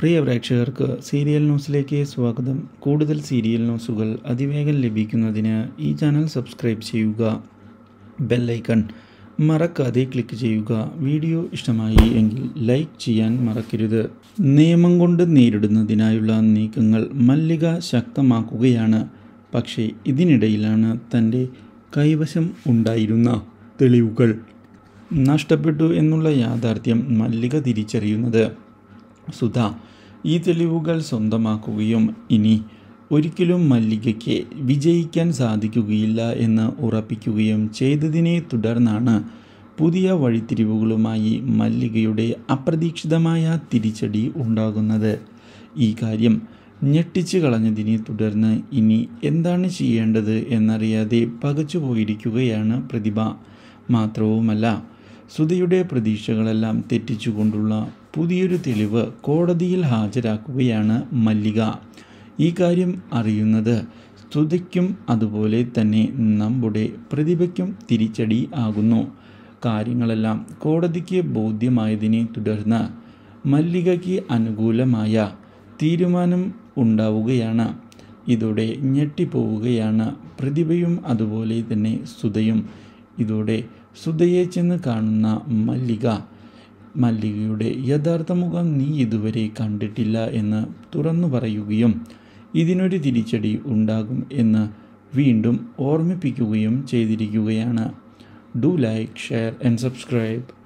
പ്രിയ പ്രേക്ഷകർക്ക് സീരിയൽ ന്യൂസിലേക്ക് സ്വാഗതം കൂടുതൽ സീരിയൽ ന്യൂസുകൾ അതിവേഗം ലഭിക്കുന്നതിന് ഈ ചാനൽ സബ്സ്ക്രൈബ് ചെയ്യുക ബെല്ലൈക്കൺ മറക്കാതെ ക്ലിക്ക് ചെയ്യുക വീഡിയോ ഇഷ്ടമായി എങ്കിൽ ലൈക്ക് ചെയ്യാൻ മറക്കരുത് നിയമം കൊണ്ട് നേരിടുന്നതിനായുള്ള നീക്കങ്ങൾ മല്ലിക ശക്തമാക്കുകയാണ് പക്ഷേ ഇതിനിടയിലാണ് തൻ്റെ കൈവശം ഉണ്ടായിരുന്ന തെളിവുകൾ നഷ്ടപ്പെട്ടു എന്നുള്ള യാഥാർത്ഥ്യം മല്ലിക തിരിച്ചറിയുന്നത് സുധ ഈ തെളിവുകൾ സ്വന്തമാക്കുകയും ഇനി ഒരിക്കലും മല്ലികയ്ക്ക് വിജയിക്കാൻ സാധിക്കുകയില്ല എന്ന് ഉറപ്പിക്കുകയും ചെയ്തതിനെ തുടർന്നാണ് പുതിയ വഴിത്തിരിവുകളുമായി മല്ലികയുടെ അപ്രതീക്ഷിതമായ തിരിച്ചടി ഉണ്ടാകുന്നത് ഈ കാര്യം ഞെട്ടിച്ചു കളഞ്ഞതിനെ തുടർന്ന് ഇനി എന്താണ് ചെയ്യേണ്ടത് എന്നറിയാതെ പകച്ചുപോയിരിക്കുകയാണ് പ്രതിഭ മാത്രവുമല്ല ശ്രുതിയുടെ പ്രതീക്ഷകളെല്ലാം തെറ്റിച്ചുകൊണ്ടുള്ള പുതിയൊരു തെളിവ് കോടതിയിൽ ഹാജരാക്കുകയാണ് മല്ലിക ഈ കാര്യം അറിയുന്നത് സ്തുതിക്കും അതുപോലെ തന്നെ നമ്മുടെ പ്രതിഭയ്ക്കും തിരിച്ചടി ആകുന്നു കാര്യങ്ങളെല്ലാം കോടതിക്ക് ബോധ്യമായതിനെ തുടർന്ന് മല്ലികയ്ക്ക് അനുകൂലമായ തീരുമാനം ഉണ്ടാവുകയാണ് ഇതോടെ ഞെട്ടിപ്പോവുകയാണ് പ്രതിഭയും അതുപോലെ തന്നെ സ്തുതയും ഇതോടെ സുധയെ ചെന്ന് കാണുന്ന മല്ലിക മല്ലികയുടെ യഥാർത്ഥ മുഖം നീ ഇതുവരെ കണ്ടിട്ടില്ല എന്ന് തുറന്നു പറയുകയും ഇതിനൊരു തിരിച്ചടി ഉണ്ടാകും എന്ന് വീണ്ടും ഓർമ്മിപ്പിക്കുകയും ചെയ്തിരിക്കുകയാണ് do like share and subscribe